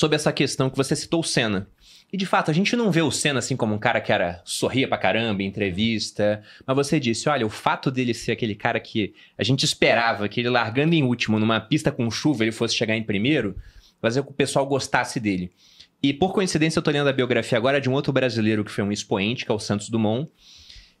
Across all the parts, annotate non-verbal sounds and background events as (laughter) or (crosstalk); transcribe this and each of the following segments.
sobre essa questão que você citou o Senna. E de fato, a gente não vê o Senna assim como um cara que era sorria pra caramba em entrevista, mas você disse, olha, o fato dele ser aquele cara que a gente esperava que ele largando em último numa pista com chuva, ele fosse chegar em primeiro, fazer com que o pessoal gostasse dele. E por coincidência, eu tô lendo a biografia agora de um outro brasileiro que foi um expoente, que é o Santos Dumont.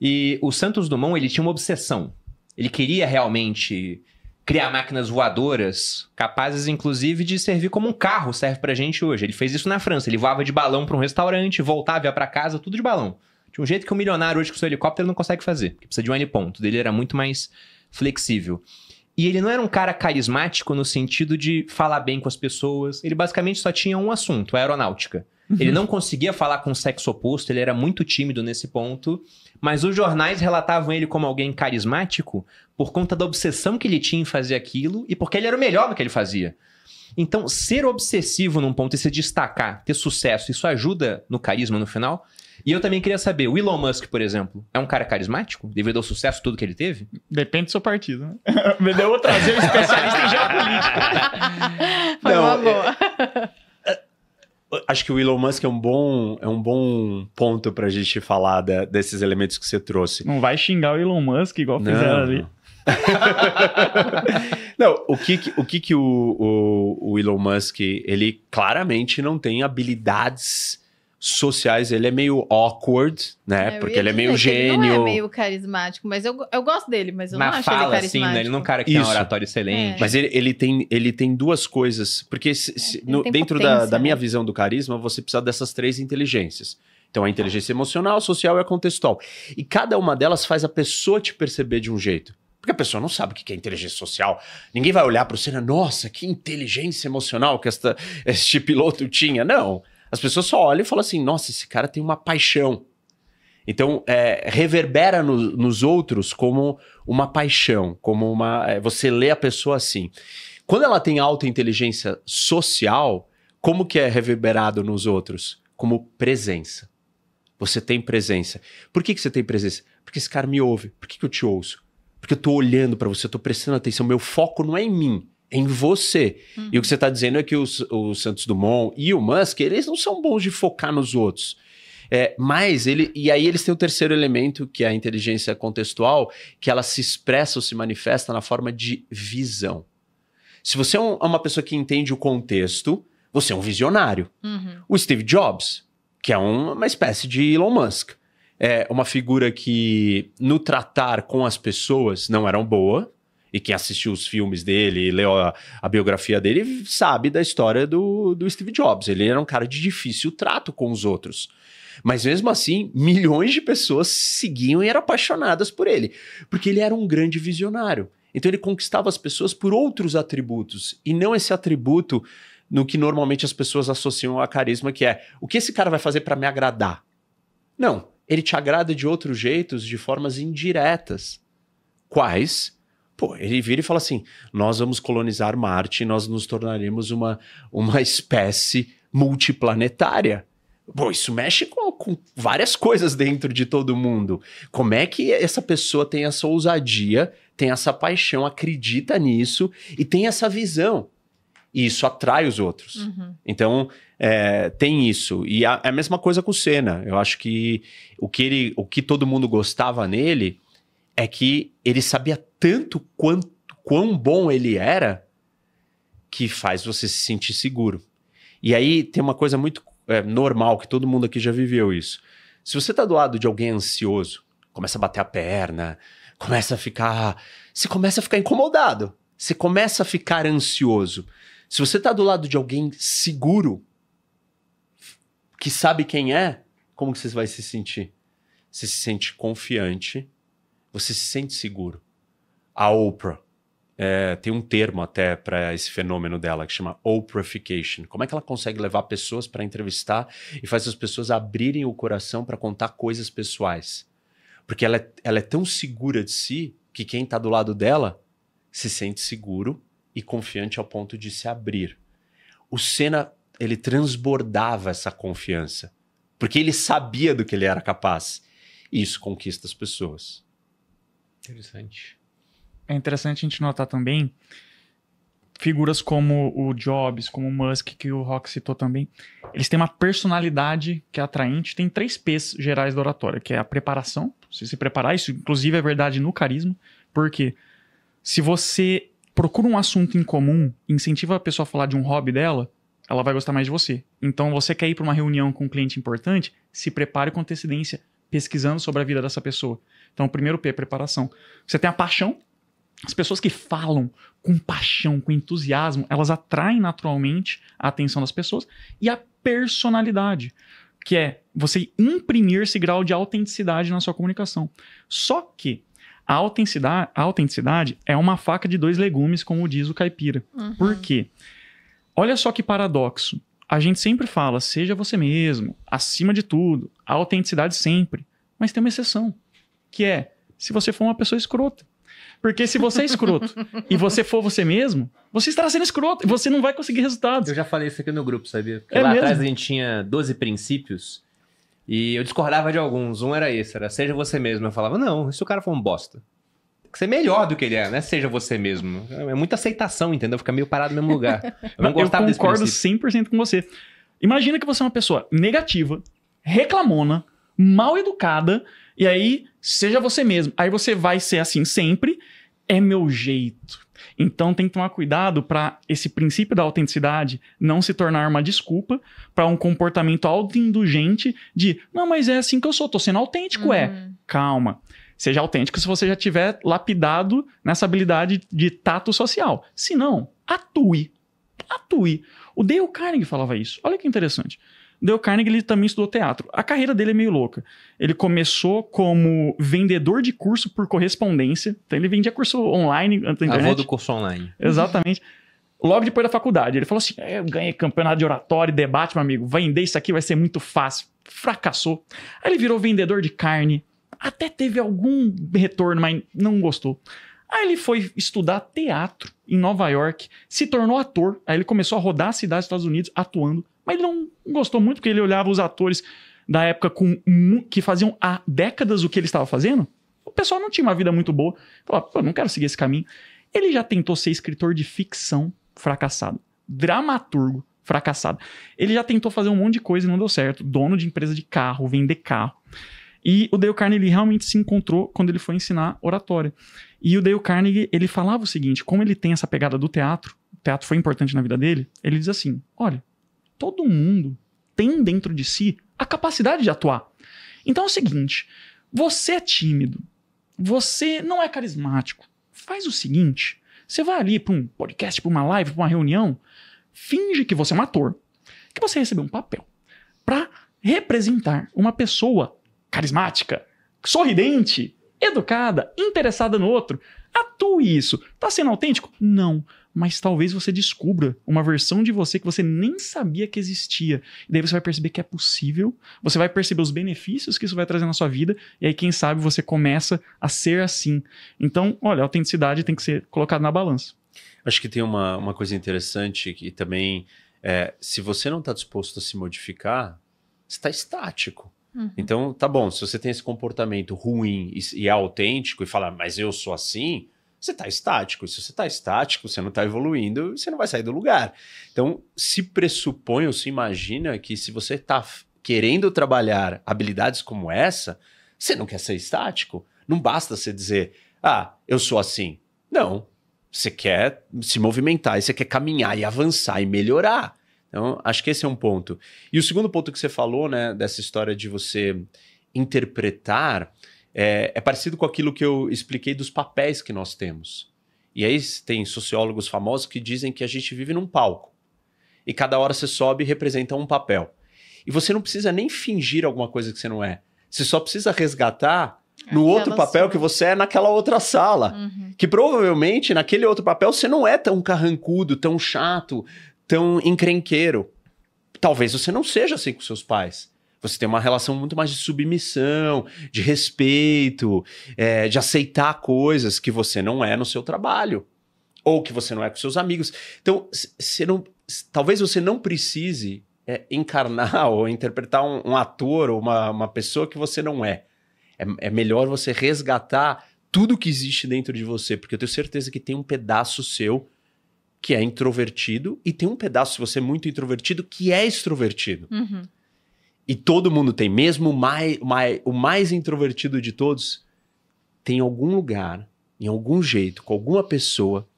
E o Santos Dumont, ele tinha uma obsessão. Ele queria realmente criar máquinas voadoras, capazes inclusive de servir como um carro serve pra gente hoje. Ele fez isso na França, ele voava de balão para um restaurante, voltava, ia pra casa, tudo de balão. De um jeito que o um milionário hoje com seu helicóptero não consegue fazer, que precisa de um heliponto. dele era muito mais flexível. E ele não era um cara carismático no sentido de falar bem com as pessoas. Ele basicamente só tinha um assunto, a aeronáutica. Uhum. Ele não conseguia falar com o sexo oposto, ele era muito tímido nesse ponto. Mas os jornais relatavam ele como alguém carismático por conta da obsessão que ele tinha em fazer aquilo e porque ele era o melhor no que ele fazia. Então, ser obsessivo num ponto e se destacar, ter sucesso, isso ajuda no carisma no final? E eu também queria saber, o Elon Musk, por exemplo, é um cara carismático? Devido ao sucesso tudo que ele teve? Depende do seu partido, né? (laughs) Eu vou trazer um especialista em geopolítica. (laughs) Foi Não, uma é, boa. É, acho que o Elon Musk é um bom, é um bom ponto para a gente falar da, desses elementos que você trouxe. Não vai xingar o Elon Musk igual Não. fizeram ali. (laughs) não, o que o, que, que o, o, o, Elon Musk, ele claramente não tem habilidades sociais, ele é meio awkward, né? É, porque ele é meio gênio. Ele não é meio carismático, mas eu, eu gosto dele, mas eu Na não acho fala, ele carismático. Assim, né? Ele não é um cara que Isso. tem um oratório excelente. É. Mas ele, ele, tem, ele tem duas coisas. Porque se, é, se, no, dentro da, da minha né? visão do carisma, você precisa dessas três inteligências. Então, a inteligência emocional, social e a contextual. E cada uma delas faz a pessoa te perceber de um jeito. Porque a pessoa não sabe o que é inteligência social. Ninguém vai olhar para o cena, nossa, que inteligência emocional que esta, este piloto tinha. Não as pessoas só olham e falam assim: nossa, esse cara tem uma paixão. Então, é, reverbera no, nos outros como uma paixão, como uma. É, você lê a pessoa assim. Quando ela tem alta inteligência social, como que é reverberado nos outros? Como presença. Você tem presença. Por que, que você tem presença? Porque esse cara me ouve. Por que, que eu te ouço? Porque eu estou olhando para você, eu tô prestando atenção. Meu foco não é em mim em você. Uhum. E o que uhum. você está dizendo é que os, o Santos Dumont e o Musk, eles não são bons de focar nos outros. É, mas ele. E aí eles têm o terceiro elemento, que é a inteligência contextual, que ela se expressa ou se manifesta na forma de visão. Se você é, um, é uma pessoa que entende o contexto, você é um visionário. Uhum. O Steve Jobs, que é um, uma espécie de Elon Musk, é uma figura que, no tratar com as pessoas, não era boa, e quem assistiu os filmes dele e leu a, a, biografia dele sabe da história do, do Steve Jobs. Ele era um cara de difícil trato com os outros. Mas mesmo assim, milhões de pessoas seguiam e eram apaixonadas por ele, porque ele era um grande visionário. Então ele conquistava as pessoas por outros atributos e não esse atributo no que normalmente as pessoas associam a carisma, que é o que esse cara vai fazer para me agradar. Não, ele te agrada de outros jeitos, de formas indiretas. Quais? Pô, ele vira e fala assim: nós vamos colonizar Marte, nós nos tornaremos uma, uma espécie multiplanetária. Bom, isso mexe com, com, várias coisas dentro de todo mundo. Como é que essa pessoa tem essa ousadia, tem essa paixão, acredita nisso e tem essa visão? E isso atrai os outros. Uhum. Então, é, tem isso. E a, é a mesma coisa com o Senna. Eu acho que o que, ele, o que todo mundo gostava nele é que ele sabia tanto quanto, quão bom ele era que faz você se sentir seguro. E aí tem uma coisa muito é, normal que todo mundo aqui já viveu isso. Se você tá do lado de alguém ansioso, começa a bater a perna, começa a ficar, você começa a ficar incomodado, você começa a ficar ansioso. Se você tá do lado de alguém seguro, que sabe quem é, como que você vai se sentir? Você se sente confiante você se sente seguro. A Oprah. É, tem um termo até para esse fenômeno dela que chama Oprahification. Como é que ela consegue levar pessoas para entrevistar e faz as pessoas abrirem o coração para contar coisas pessoais? Porque ela é, ela é tão segura de si que quem está do lado dela se sente seguro e confiante ao ponto de se abrir. O Senna, ele transbordava essa confiança, porque ele sabia do que ele era capaz. E isso conquista as pessoas. Interessante. É interessante a gente notar também figuras como o Jobs, como o Musk, que o Rock citou também, eles têm uma personalidade que é atraente. Tem três P's gerais da oratória, que é a preparação, se se preparar, isso inclusive é verdade no carisma, porque se você procura um assunto em comum, incentiva a pessoa a falar de um hobby dela, ela vai gostar mais de você. Então, você quer ir para uma reunião com um cliente importante, se prepare com antecedência pesquisando sobre a vida dessa pessoa. Então, o primeiro P é preparação. Você tem a paixão. As pessoas que falam com paixão, com entusiasmo, elas atraem naturalmente a atenção das pessoas. E a personalidade, que é você imprimir esse grau de autenticidade na sua comunicação. Só que a autenticidade, a autenticidade é uma faca de dois legumes, como diz o caipira. Uhum. Por quê? Olha só que paradoxo a gente sempre fala, seja você mesmo, acima de tudo, a autenticidade sempre. Mas tem uma exceção, que é se você for uma pessoa escrota. Porque se você é escroto (laughs) e você for você mesmo, você estará sendo escroto e você não vai conseguir resultados. Eu já falei isso aqui no grupo, sabia? Porque é lá mesmo? atrás a gente tinha 12 princípios e eu discordava de alguns. Um era esse, era seja você mesmo. Eu falava, não, se o cara for um bosta ser é melhor do que ele é, né? Seja você mesmo. É muita aceitação, entendeu? Fica meio parado no mesmo lugar. Eu não gostava Eu concordo desse 100% com você. Imagina que você é uma pessoa negativa, reclamona, mal educada, e aí seja você mesmo. Aí você vai ser assim sempre, é meu jeito. Então tem que tomar cuidado para esse princípio da autenticidade não se tornar uma desculpa para um comportamento autoindulgente de, não, mas é assim que eu sou, tô sendo autêntico, é. uhum. é. Calma seja autêntico se você já tiver lapidado nessa habilidade de tato social. Se não, atue. Atue. O Dale Carnegie falava isso. Olha que interessante. O Dale Carnegie ele também estudou teatro. A carreira dele é meio louca. Ele começou como vendedor de curso por correspondência. Então ele vendia curso online. Na internet. Avô do curso online. Exatamente. logo depois da faculdade. Ele falou assim: é, eu ganhei campeonato de oratório, debate, meu amigo, vender isso aqui vai ser muito fácil. Fracassou. Aí ele virou vendedor de carne, até teve algum retorno, mas não gostou. Aí ele foi estudar teatro em Nova York, se tornou ator. Aí ele começou a rodar a cidade dos Estados Unidos atuando, mas ele não gostou muito porque ele olhava os atores da época com que faziam há décadas o que ele estava fazendo. O pessoal não tinha uma vida muito boa. Falou, ah, não quero seguir esse caminho. Ele já tentou ser escritor de ficção, fracassado. Dramaturgo, fracassado. Ele já tentou fazer um monte de coisa e não deu certo. Dono de empresa de carro, vender carro. E o Dale Carnegie realmente se encontrou quando ele foi ensinar oratória. E o Dale Carnegie, ele falava o seguinte, como ele tem essa pegada do teatro, o teatro foi importante na vida dele, ele diz assim, olha, todo mundo tem dentro de si a capacidade de atuar. Então é o seguinte, você é tímido, você não é carismático, faz o seguinte, você vai ali para um podcast, para uma live, para uma reunião, finge que você é um ator, que você recebeu um papel para representar uma pessoa carismática, sorridente, educada, interessada no outro. Atue isso. Tá sendo autêntico? Não. Mas talvez você descubra uma versão de você que você nem sabia que existia. E daí você vai perceber que é possível, você vai perceber os benefícios que isso vai trazer na sua vida, e aí, quem sabe, você começa a ser assim. Então, olha, a autenticidade tem que ser colocada na balança. Acho que tem uma, uma coisa interessante que também é: se você não está disposto a se modificar, está estático. Uhum. Então, tá bom, se você tem esse comportamento ruim e, e é autêntico e fala, mas eu sou assim, você está estático. E se você está estático, você não está evoluindo, você não vai sair do lugar. Então, se pressupõe ou se imagina que se você está querendo trabalhar habilidades como essa, você não quer ser estático. Não basta você dizer, ah, eu sou assim. Não. Você quer se movimentar, e você quer caminhar e avançar e melhorar. Então, acho que esse é um ponto. E o segundo ponto que você falou, né, dessa história de você interpretar, é, é parecido com aquilo que eu expliquei dos papéis que nós temos. E aí tem sociólogos famosos que dizem que a gente vive num palco. E cada hora você sobe e representa um papel. E você não precisa nem fingir alguma coisa que você não é. Você só precisa resgatar é no Aquela outro papel sua. que você é naquela outra sala. Uhum. Que provavelmente naquele outro papel você não é tão carrancudo, tão chato, tão encrenqueiro. Talvez você não seja assim com seus pais. Você tem uma relação muito mais de submissão, de respeito, é, de aceitar coisas que você não é no seu trabalho. Ou que você não é com seus amigos. Então, não, talvez você não precise é, encarnar (laughs) ou interpretar um, um ator ou uma, uma, pessoa que você não é. é. É melhor você resgatar tudo que existe dentro de você, porque eu tenho certeza que tem um pedaço seu que é introvertido, e tem um pedaço, se você é muito introvertido, que é extrovertido. Uhum. E todo mundo tem, mesmo o mais, mais, o mais introvertido de todos, tem algum lugar, em algum jeito, com alguma pessoa,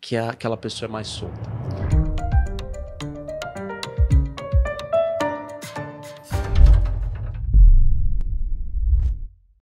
que aquela pessoa é mais solta.